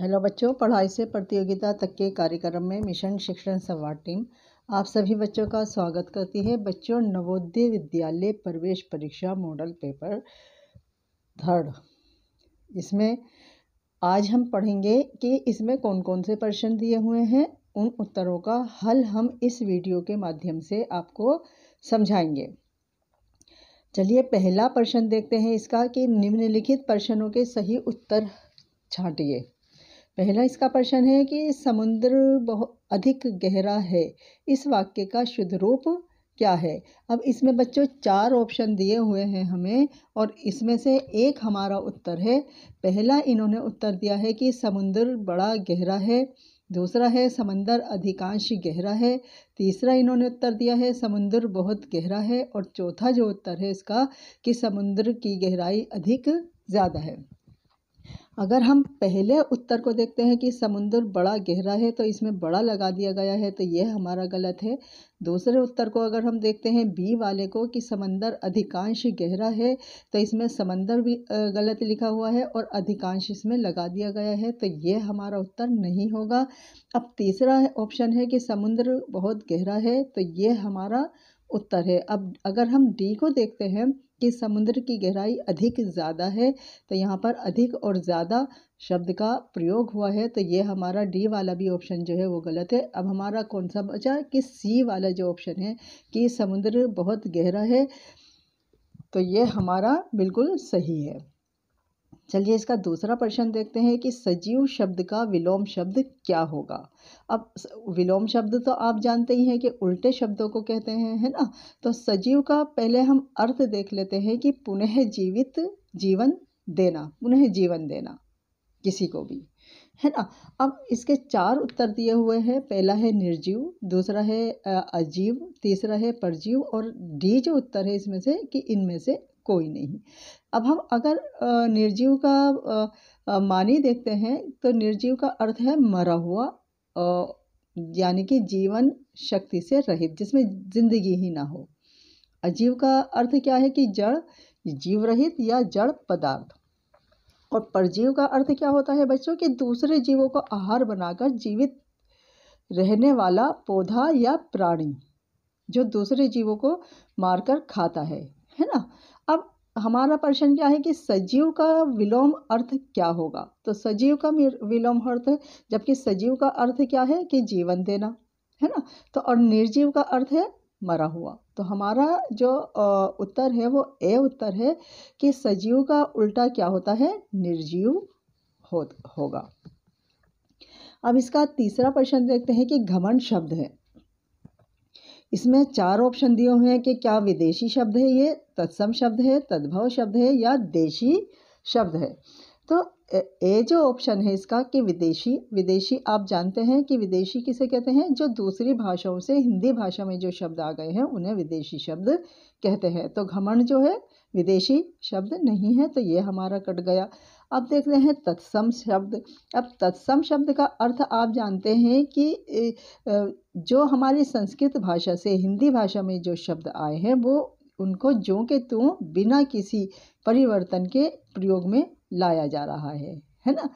hello बच्चों पढ़ाई से प्रतियोगिता तक के कार्यक्रम में मिशन शिक्षण संवाद टीम आप सभी बच्चों का स्वागत करती है बच्चों नवोदय विद्यालय प्रवेश परीक्षा मॉडल पेपर थर्ड इसमें आज हम पढ़ेंगे कि इसमें कौन कौन से प्रश्न दिए हुए हैं उन उत्तरों का हल हम इस वीडियो के माध्यम से आपको समझाएंगे चलिए पहला प्रश्न देखते हैं इसका कि निम्नलिखित प्रश्नों के सही उत्तर छाटिए पहला इसका प्रश्न है कि समुद्र बहुत अधिक गहरा है इस वाक्य का शुद्ध रूप क्या है अब इसमें बच्चों चार ऑप्शन दिए हुए हैं हमें और इसमें से एक हमारा उत्तर है पहला इन्होंने उत्तर दिया है कि समुंदर बड़ा गहरा है दूसरा है समंदर अधिकांश गहरा है तीसरा इन्होंने उत्तर दिया है समुंदर बहुत गहरा है और चौथा जो उत्तर है इसका कि समुद्र की गहराई अधिक ज़्यादा है अगर हम पहले उत्तर को देखते हैं कि समुद्र बड़ा गहरा है तो इसमें बड़ा लगा दिया गया है तो यह हमारा गलत है दूसरे उत्तर को अगर हम देखते हैं बी वाले को कि समंदर अधिकांश गहरा है तो इसमें समंदर भी गलत लिखा हुआ है और अधिकांश इसमें लगा दिया गया है तो यह हमारा उत्तर नहीं होगा अब तीसरा ऑप्शन है कि समुद्र बहुत गहरा है तो यह हमारा उत्तर है अब अगर हम डी को देखते हैं कि समुद्र की गहराई अधिक ज़्यादा है तो यहाँ पर अधिक और ज़्यादा शब्द का प्रयोग हुआ है तो ये हमारा डी वाला भी ऑप्शन जो है वो गलत है अब हमारा कौन सा बचा कि सी वाला जो ऑप्शन है कि समुद्र बहुत गहरा है तो ये हमारा बिल्कुल सही है चलिए इसका दूसरा प्रश्न देखते हैं कि सजीव शब्द का विलोम शब्द क्या होगा अब विलोम शब्द तो आप जानते ही हैं कि उल्टे शब्दों को कहते हैं है ना तो सजीव का पहले हम अर्थ देख लेते हैं कि पुनः जीवित जीवन देना पुनः जीवन देना किसी को भी है ना अब इसके चार उत्तर दिए हुए हैं पहला है निर्जीव दूसरा है अजीव तीसरा है परजीव और डी जो उत्तर है इसमें से कि इनमें से कोई नहीं अब हम अगर निर्जीव का मानी देखते हैं तो निर्जीव का अर्थ है मरा हुआ यानी कि जीवन शक्ति से रहित जिसमें जिंदगी ही ना हो अजीव का अर्थ क्या है कि जड़ जीव रहित या जड़ पदार्थ और परजीव का अर्थ क्या होता है बच्चों कि दूसरे जीवों को आहार बनाकर जीवित रहने वाला पौधा या प्राणी जो दूसरे जीवों को मारकर खाता है है ना अब हमारा प्रश्न क्या है कि सजीव का विलोम अर्थ क्या होगा तो सजीव का विलोम अर्थ है जबकि सजीव का अर्थ क्या है कि जीवन देना है ना तो और निर्जीव का अर्थ है मरा हुआ तो हमारा जो उत्तर है वो ए उत्तर है कि सजीव का उल्टा क्या होता है निर्जीव हो होगा अब इसका तीसरा प्रश्न देखते हैं कि घमंड शब्द है इसमें चार ऑप्शन दिए हुए हैं कि क्या विदेशी शब्द है ये तत्सम शब्द है तद्भव शब्द है या देशी शब्द है तो ए जो ऑप्शन है इसका कि विदेशी विदेशी आप जानते हैं कि विदेशी किसे कहते हैं जो दूसरी भाषाओं से हिंदी भाषा में जो शब्द आ गए हैं उन्हें विदेशी शब्द कहते हैं तो घमंड जो है विदेशी शब्द नहीं है तो ये हमारा कट गया अब देखते हैं तत्सम शब्द अब तत्सम शब्द का अर्थ आप जानते हैं कि जो हमारी संस्कृत भाषा से हिंदी भाषा में जो शब्द आए हैं वो उनको जो के तू बिना किसी परिवर्तन के प्रयोग में लाया जा रहा है है ना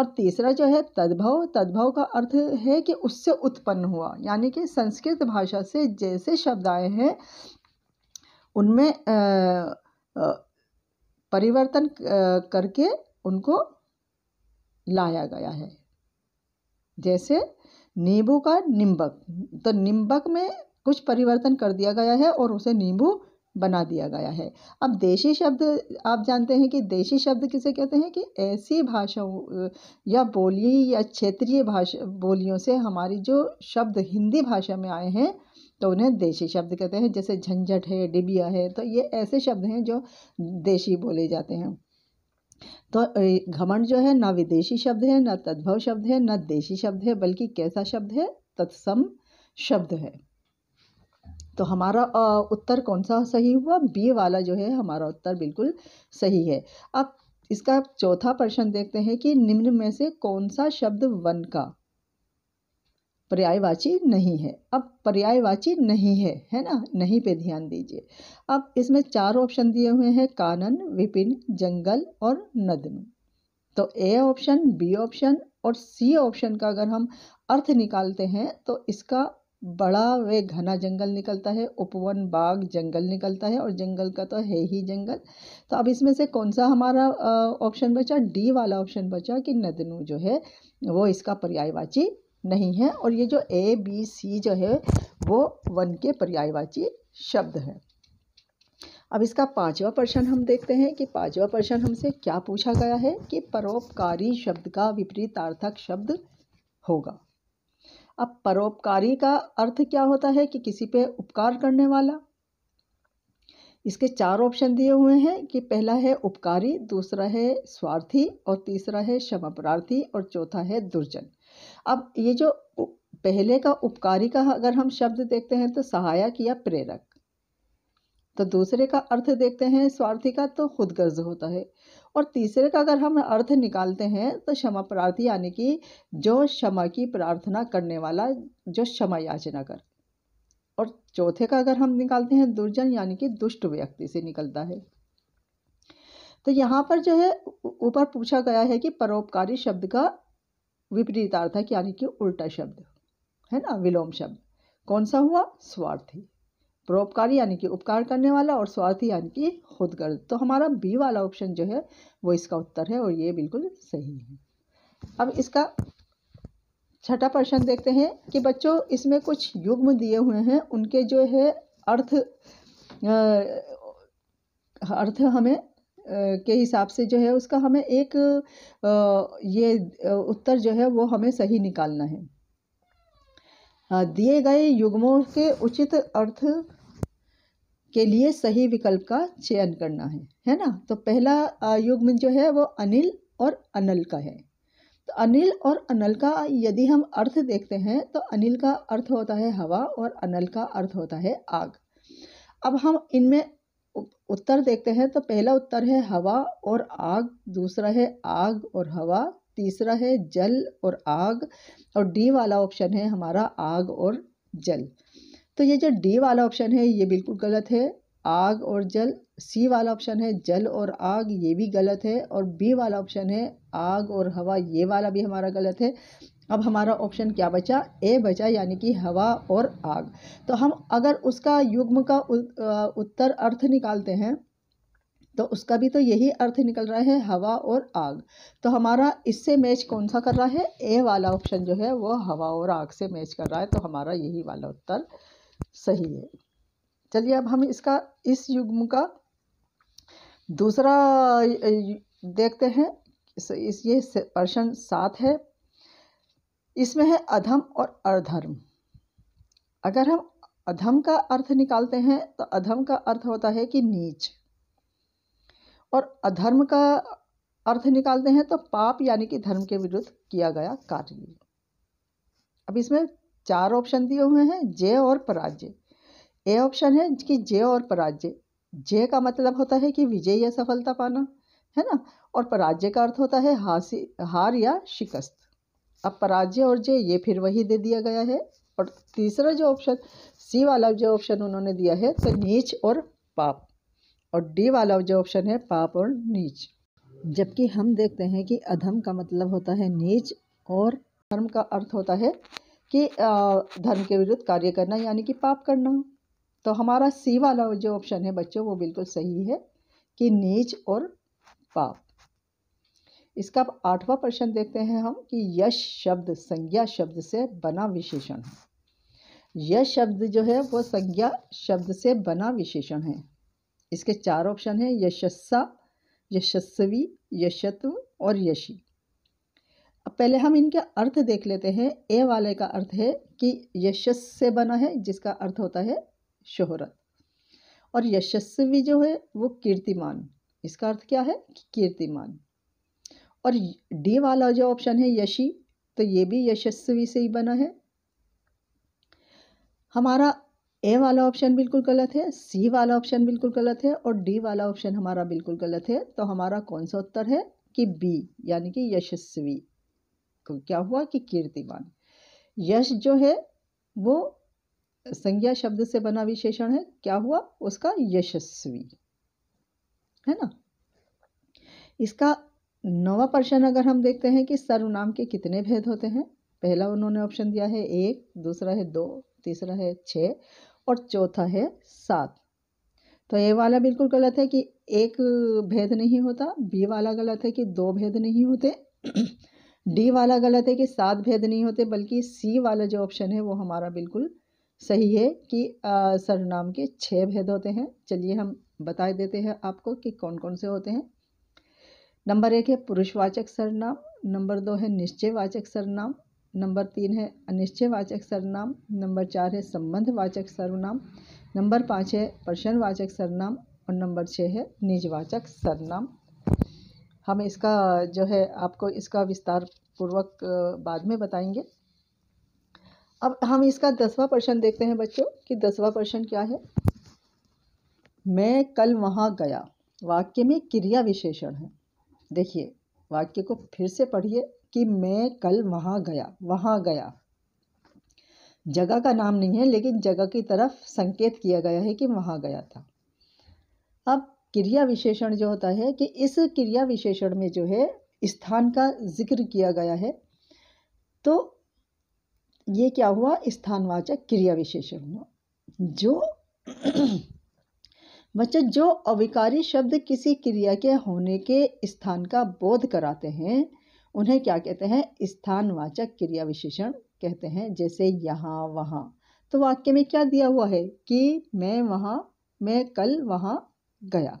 और तीसरा जो है तद्भव तद्भव का अर्थ है कि उससे उत्पन्न हुआ यानी कि संस्कृत भाषा से जैसे शब्द आए हैं उनमें परिवर्तन करके उनको लाया गया है जैसे नींबू का निम्बक तो निम्बक में कुछ परिवर्तन कर दिया गया है और उसे नींबू बना दिया गया है अब देशी शब्द आप जानते हैं कि देशी शब्द किसे कहते हैं कि ऐसी भाषाओं या बोली या क्षेत्रीय भाषा बोलियों से हमारी जो शब्द हिंदी भाषा में आए हैं तो उन्हें देशी शब्द कहते हैं जैसे झंझट है डिबिया है तो ये ऐसे शब्द हैं जो देशी बोले जाते हैं तो घमंड जो है ना विदेशी शब्द है ना तद्भव शब्द है ना देशी शब्द है बल्कि कैसा शब्द है तत्सम शब्द है तो हमारा उत्तर कौन सा सही हुआ बी वाला जो है हमारा उत्तर बिल्कुल सही है अब इसका चौथा प्रश्न देखते हैं कि निम्न में से कौन सा शब्द वन का पर्यायवाची नहीं है अब पर्यायवाची नहीं है है ना नहीं पे ध्यान दीजिए अब इसमें चार ऑप्शन दिए हुए हैं कानन विपिन जंगल और नदन तो ए ऑप्शन बी ऑप्शन और सी ऑप्शन का अगर हम अर्थ निकालते हैं तो इसका बड़ा वे घना जंगल निकलता है उपवन बाग जंगल निकलता है और जंगल का तो है ही जंगल तो अब इसमें से कौन सा हमारा ऑप्शन बचा डी वाला ऑप्शन बचा कि नदनू जो है वो इसका पर्यायवाची नहीं है और ये जो ए बी सी जो है वो वन के पर्यायवाची शब्द हैं अब इसका पांचवा प्रश्न हम देखते हैं कि पांचवा प्रश्न हमसे क्या पूछा गया है कि परोपकारी शब्द का विपरीतार्थक शब्द होगा अब परोपकारी का अर्थ क्या होता है कि किसी पे उपकार करने वाला इसके चार ऑप्शन दिए हुए हैं कि पहला है उपकारी दूसरा है स्वार्थी और तीसरा है क्षमापरार्थी और चौथा है दुर्जन अब ये जो पहले का उपकारी का अगर हम शब्द देखते हैं तो सहायक या प्रेरक तो दूसरे का अर्थ देखते हैं स्वार्थी का तो खुदगर्ज होता है और तीसरे का अगर हम अर्थ निकालते हैं तो क्षमा प्रार्थी यानी कि जो क्षमा की प्रार्थना करने वाला जो क्षमा याचना कर और चौथे का अगर हम निकालते हैं दुर्जन यानी कि दुष्ट व्यक्ति से निकलता है तो यहाँ पर जो है ऊपर पूछा गया है कि परोपकारी शब्द का विपरीत अर्थ है यानी कि उल्टा शब्द है ना विलोम शब्द कौन सा हुआ स्वार्थी परोपकारी यानी कि उपकार करने वाला और स्वार्थी यानी कि खुदगर्द तो हमारा बी वाला ऑप्शन जो है वो इसका उत्तर है और ये बिल्कुल सही है अब इसका छठा प्रश्न देखते हैं कि बच्चों इसमें कुछ युग्म दिए हुए हैं उनके जो है अर्थ अर्थ हमें के हिसाब से जो है उसका हमें एक ये उत्तर जो है वो हमें सही निकालना है दिए गए युग्मों के उचित अर्थ के लिए सही विकल्प का चयन करना है है ना तो पहला युग्म जो है वो अनिल और अनल का है तो अनिल और अनल का यदि हम अर्थ देखते हैं तो अनिल का अर्थ होता है हवा और अनल का अर्थ होता है आग अब हम इनमें उत्तर देखते हैं तो पहला उत्तर है हवा और आग दूसरा है आग और हवा तीसरा है जल और आग और डी वाला ऑप्शन है हमारा आग और जल तो ये जो डी वाला ऑप्शन है ये बिल्कुल गलत है आग और जल सी वाला ऑप्शन है जल और आग ये भी गलत है और बी वाला ऑप्शन है आग और हवा ये वाला भी हमारा गलत है अब हमारा ऑप्शन क्या बचा ए बचा यानी कि हवा और आग तो हम अगर उसका युग्म का उत्तर अर्थ निकालते हैं तो उसका भी तो यही अर्थ निकल रहा है हवा और आग तो हमारा इससे मैच कौन सा कर रहा है ए वाला ऑप्शन जो है वो हवा और आग से मैच कर रहा है तो हमारा यही वाला उत्तर सही है चलिए अब हम इसका इस युग्म का दूसरा देखते हैं इस ये प्रश्न सात है इसमें है अधम और अर्धर्म अगर हम अधम का अर्थ निकालते हैं तो अधम का अर्थ होता है कि नीच और अधर्म का अर्थ निकालते हैं तो पाप यानी कि धर्म के विरुद्ध किया गया कार्य अब इसमें चार ऑप्शन दिए हुए हैं जय और पराजय ए ऑप्शन है कि जय और पराजय जय का मतलब होता है कि विजय या सफलता पाना है ना और पराजय का अर्थ होता है हासी हार या शिकस्त अब पराजय और जय ये फिर वही दे दिया गया है और तीसरा जो ऑप्शन सी वाला जो ऑप्शन उन्होंने दिया है तो नीच और पाप और डी वाला जो ऑप्शन है पाप और नीच जबकि हम देखते हैं कि अधम का मतलब होता है नीच और धर्म का अर्थ होता है कि धर्म के विरुद्ध कार्य करना यानी कि पाप करना तो हमारा सी वाला जो ऑप्शन है बच्चों वो बिल्कुल सही है कि नीच और पाप इसका आठवां प्रश्न देखते हैं हम कि यश शब्द संज्ञा शब्द से बना विशेषण है यश शब्द जो है वो संज्ञा शब्द से बना विशेषण है इसके चार ऑप्शन हैं यशस्सा यशस्वी यशत्व और यशी अब पहले हम इनके अर्थ देख लेते हैं ए वाले का अर्थ है कि यशस से बना है जिसका अर्थ होता है शोहरत और यशस्वी जो है वो कीर्तिमान इसका अर्थ क्या है कि कीर्तिमान और डी वाला जो ऑप्शन है यशी तो ये भी यशस्वी से ही बना है हमारा ए वाला ऑप्शन बिल्कुल गलत है सी वाला ऑप्शन बिल्कुल गलत है और डी वाला ऑप्शन हमारा बिल्कुल गलत है तो हमारा कौन सा उत्तर है कि बी यानी कि यशस्वी तो क्या हुआ कि कीर्तिमान यश जो है वो संज्ञा शब्द से बना विशेषण है क्या हुआ उसका यशस्वी है ना इसका नवा प्रश्न अगर हम देखते हैं कि सर्वनाम के कितने भेद होते हैं पहला उन्होंने ऑप्शन दिया है एक दूसरा है दो तीसरा है छ और चौथा है सात तो ये वाला बिल्कुल गलत है कि एक भेद नहीं होता बी वाला गलत है कि दो भेद नहीं होते डी वाला गलत है कि सात भेद नहीं होते बल्कि सी वाला जो ऑप्शन है वो हमारा बिल्कुल सही है कि सर्वनाम के छः भेद होते हैं चलिए हम बता देते हैं आपको कि कौन कौन से होते हैं नंबर एक है पुरुषवाचक सरनाम नंबर दो है निश्चयवाचक सरनाम नंबर तीन है अनिश्चयवाचक सरनाम नंबर चार है संबंधवाचक सर्वनाम नंबर पाँच है प्रश्नवाचक सरनाम और नंबर छः है निजवाचक सरनाम हम इसका जो है आपको इसका विस्तार पूर्वक बाद में बताएंगे अब हम इसका दसवां प्रश्न देखते हैं बच्चों कि दसवां प्रश्न क्या है मैं कल वहाँ गया वाक्य में क्रिया विशेषण है देखिए वाक्य को फिर से पढ़िए कि मैं कल वहाँ गया वहाँ गया जगह का नाम नहीं है लेकिन जगह की तरफ संकेत किया गया है कि वहाँ गया था अब क्रिया विशेषण जो होता है कि इस क्रिया विशेषण में जो है स्थान का जिक्र किया गया है तो ये क्या हुआ स्थानवाचक क्रिया विशेषण हुआ जो बच्चा जो अविकारी शब्द किसी क्रिया के होने के स्थान का बोध कराते हैं उन्हें क्या कहते हैं स्थानवाचक क्रिया विशेषण कहते हैं जैसे यहाँ वहाँ तो वाक्य में क्या दिया हुआ है कि मैं वहाँ मैं कल वहाँ गया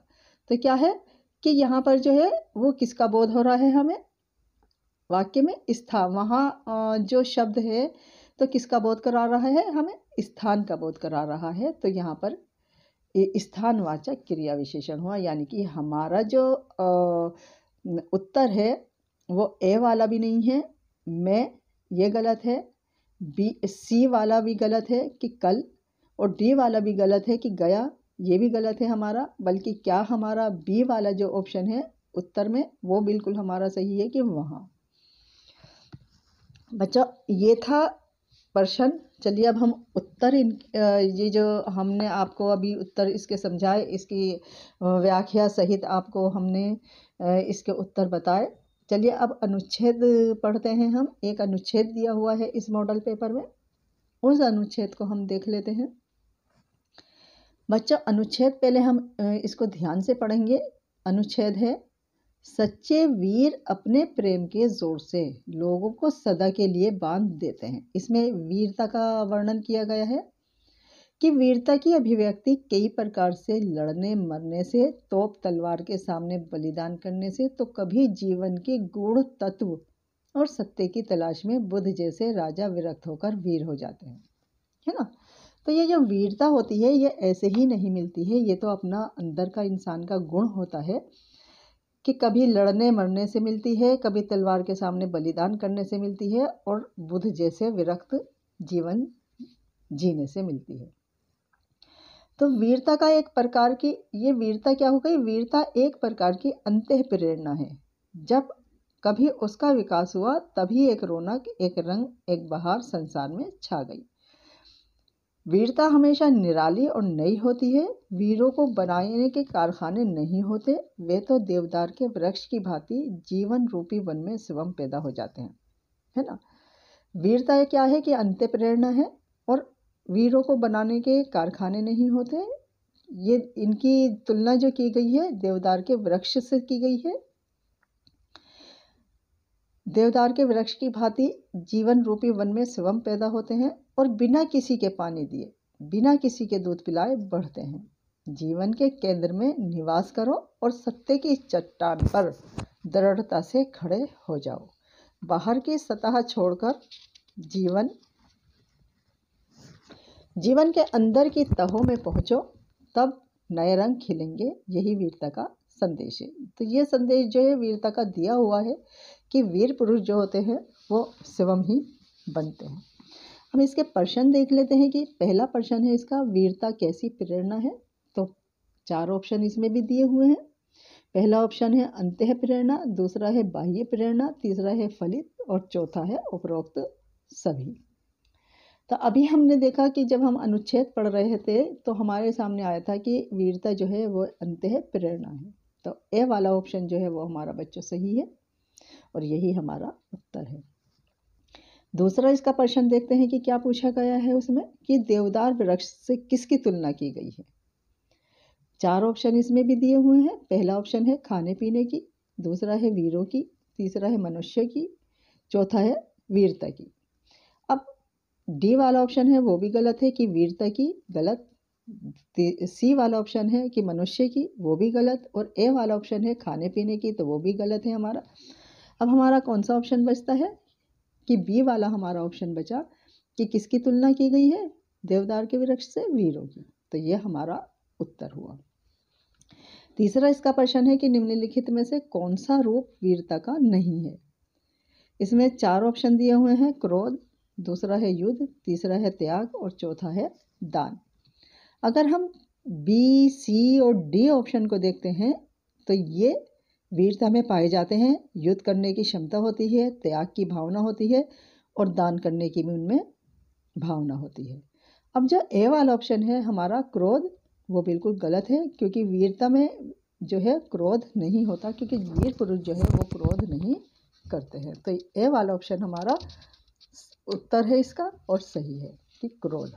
तो क्या है कि यहाँ पर जो है वो किसका बोध हो रहा है हमें वाक्य में स्थान वहाँ जो शब्द है तो किसका बोध करा रहा है हमें स्थान का बोध करा रहा है तो यहाँ पर स्थानवाचक क्रिया विशेषण हुआ यानी कि हमारा जो उत्तर है वो ए वाला भी नहीं है मैं ये गलत है बी सी वाला भी गलत है कि कल और डी वाला भी गलत है कि गया ये भी गलत है हमारा बल्कि क्या हमारा बी वाला जो ऑप्शन है उत्तर में वो बिल्कुल हमारा सही है कि वहाँ बच्चा ये था प्रश्न चलिए अब हम उत्तर इन ये जो हमने आपको अभी उत्तर इसके समझाए इसकी व्याख्या सहित आपको हमने इसके उत्तर बताए चलिए अब अनुच्छेद पढ़ते हैं हम एक अनुच्छेद दिया हुआ है इस मॉडल पेपर में उस अनुच्छेद को हम देख लेते हैं बच्चा अनुच्छेद पहले हम इसको ध्यान से पढ़ेंगे अनुच्छेद है सच्चे वीर अपने प्रेम के जोर से लोगों को सदा के लिए बांध देते हैं इसमें वीरता का वर्णन किया गया है कि वीरता की अभिव्यक्ति कई प्रकार से लड़ने मरने से तोप तलवार के सामने बलिदान करने से तो कभी जीवन के गूढ़ तत्व और सत्य की तलाश में बुद्ध जैसे राजा विरक्त होकर वीर हो जाते हैं है ना तो ये जो वीरता होती है ये ऐसे ही नहीं मिलती है ये तो अपना अंदर का इंसान का गुण होता है कि कभी लड़ने मरने से मिलती है कभी तलवार के सामने बलिदान करने से मिलती है और बुद्ध जैसे विरक्त जीवन जीने से मिलती है तो वीरता का एक प्रकार की ये वीरता क्या हो गई वीरता एक प्रकार की अंत प्रेरणा है जब कभी उसका विकास हुआ तभी एक रौनक एक रंग एक बहार संसार में छा गई वीरता हमेशा निराली और नई होती है वीरों को बनाने के कारखाने नहीं होते वे तो देवदार के वृक्ष की भांति जीवन रूपी वन में स्वयं पैदा हो जाते हैं है ना वीरता क्या है कि अंत्य प्रेरणा है और वीरों को बनाने के कारखाने नहीं होते ये इनकी तुलना जो की गई है देवदार के वृक्ष से की गई है देवदार के वृक्ष की भांति जीवन रूपी वन में स्वयं पैदा होते हैं और बिना किसी के पानी दिए बिना किसी के दूध पिलाए बढ़ते हैं जीवन के केंद्र में निवास करो और सत्य की चट्टान पर दृढ़ता से खड़े हो जाओ बाहर की सतह छोड़कर जीवन जीवन के अंदर की तहों में पहुंचो तब नए रंग खिलेंगे यही वीरता का संदेश है तो ये संदेश जो है वीरता का दिया हुआ है कि वीर पुरुष जो होते हैं वो शिवम ही बनते हैं हम इसके प्रश्न देख लेते हैं कि पहला प्रश्न है इसका वीरता कैसी प्रेरणा है तो चार ऑप्शन इसमें भी दिए हुए हैं पहला ऑप्शन है अंत्य प्रेरणा दूसरा है बाह्य प्रेरणा तीसरा है फलित और चौथा है उपरोक्त सभी तो अभी हमने देखा कि जब हम अनुच्छेद पढ़ रहे थे तो हमारे सामने आया था कि वीरता जो है वो अंत प्रेरणा है तो ए वाला ऑप्शन जो है वो हमारा बच्चों सही है और यही हमारा उत्तर है दूसरा इसका प्रश्न देखते हैं कि क्या पूछा गया है उसमें कि देवदार वृक्ष से किसकी तुलना की गई है चार ऑप्शन इसमें भी दिए हुए हैं पहला ऑप्शन है खाने पीने की दूसरा है वीरों की तीसरा है मनुष्य की चौथा है वीरता की अब डी वाला ऑप्शन है वो भी गलत है कि वीरता की गलत सी वाला ऑप्शन है कि मनुष्य की वो भी गलत और ए वाला ऑप्शन है खाने पीने की तो वो भी गलत है हमारा अब हमारा कौन सा ऑप्शन बचता है कि बी वाला हमारा ऑप्शन बचा कि किसकी तुलना की गई है देवदार के वृक्ष से वीरों की तो ये हमारा उत्तर हुआ तीसरा इसका प्रश्न है कि निम्नलिखित में से कौन सा रूप वीरता का नहीं है इसमें चार ऑप्शन दिए हुए हैं क्रोध दूसरा है युद्ध तीसरा है त्याग और चौथा है दान अगर हम बी सी और डी ऑप्शन को देखते हैं तो ये वीरता में पाए जाते हैं युद्ध करने की क्षमता होती है त्याग की भावना होती है और दान करने की भी उनमें भावना होती है अब जो ए वाला ऑप्शन है हमारा क्रोध वो बिल्कुल गलत है क्योंकि वीरता में जो है क्रोध नहीं होता क्योंकि वीर पुरुष जो है वो क्रोध नहीं करते हैं तो ए वाला ऑप्शन हमारा उत्तर है इसका और सही है कि क्रोध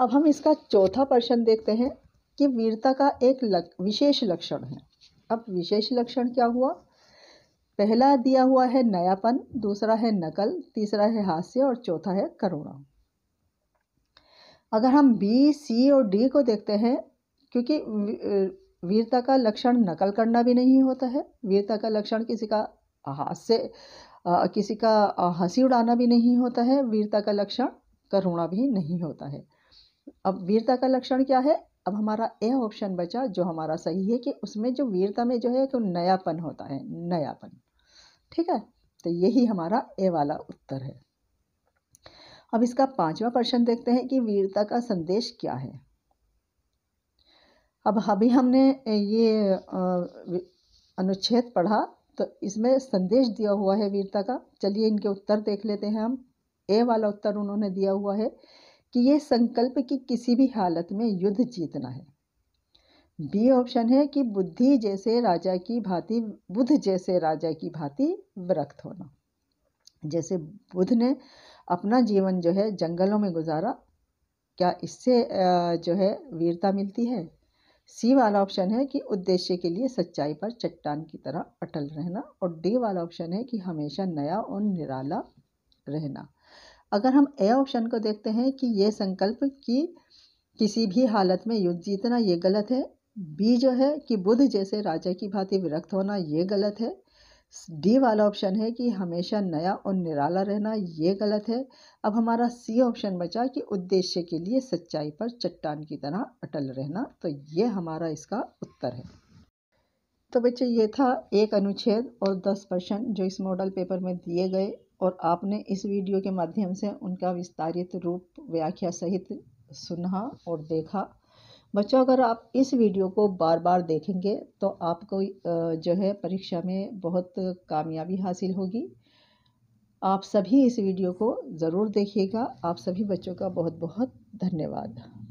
अब हम इसका चौथा प्रश्न देखते हैं कि वीरता का एक विशेष लक्षण है अब विशेष लक्षण क्या हुआ पहला दिया हुआ है नयापन दूसरा है नकल तीसरा है हास्य और चौथा है करुणा अगर हम बी सी और डी को देखते हैं क्योंकि वीरता का लक्षण नकल करना भी नहीं होता है वीरता का लक्षण किसी का हास्य किसी का हंसी उड़ाना भी नहीं होता है वीरता का लक्षण करुणा भी नहीं होता है अब वीरता का लक्षण क्या है अब हमारा ए ऑप्शन बचा जो हमारा सही है कि उसमें जो वीरता में जो है तो नयापन होता है नयापन ठीक है तो यही हमारा ए वाला उत्तर है अब इसका पांचवा प्रश्न देखते हैं कि वीरता का संदेश क्या है अब अभी हमने ये अनुच्छेद पढ़ा तो इसमें संदेश दिया हुआ है वीरता का चलिए इनके उत्तर देख लेते हैं हम ए वाला उत्तर उन्होंने दिया हुआ है कि ये संकल्प कि किसी भी हालत में युद्ध जीतना है बी ऑप्शन है कि बुद्धि जैसे राजा की भांति बुद्ध जैसे राजा की भांति विरक्त होना जैसे बुद्ध ने अपना जीवन जो है जंगलों में गुजारा क्या इससे जो है वीरता मिलती है सी वाला ऑप्शन है कि उद्देश्य के लिए सच्चाई पर चट्टान की तरह अटल रहना और डी वाला ऑप्शन है कि हमेशा नया और निराला रहना अगर हम ए ऑप्शन को देखते हैं कि ये संकल्प कि किसी भी हालत में युद्ध जीतना ये गलत है बी जो है कि बुद्ध जैसे राजा की भांति विरक्त होना ये गलत है डी वाला ऑप्शन है कि हमेशा नया और निराला रहना ये गलत है अब हमारा सी ऑप्शन बचा कि उद्देश्य के लिए सच्चाई पर चट्टान की तरह अटल रहना तो ये हमारा इसका उत्तर है तो बच्चे ये था एक अनुच्छेद और दस प्रश्न जो इस मॉडल पेपर में दिए गए और आपने इस वीडियो के माध्यम से उनका विस्तारित रूप व्याख्या सहित सुना और देखा बच्चों अगर आप इस वीडियो को बार बार देखेंगे तो आपको जो है परीक्षा में बहुत कामयाबी हासिल होगी आप सभी इस वीडियो को ज़रूर देखिएगा आप सभी बच्चों का बहुत बहुत धन्यवाद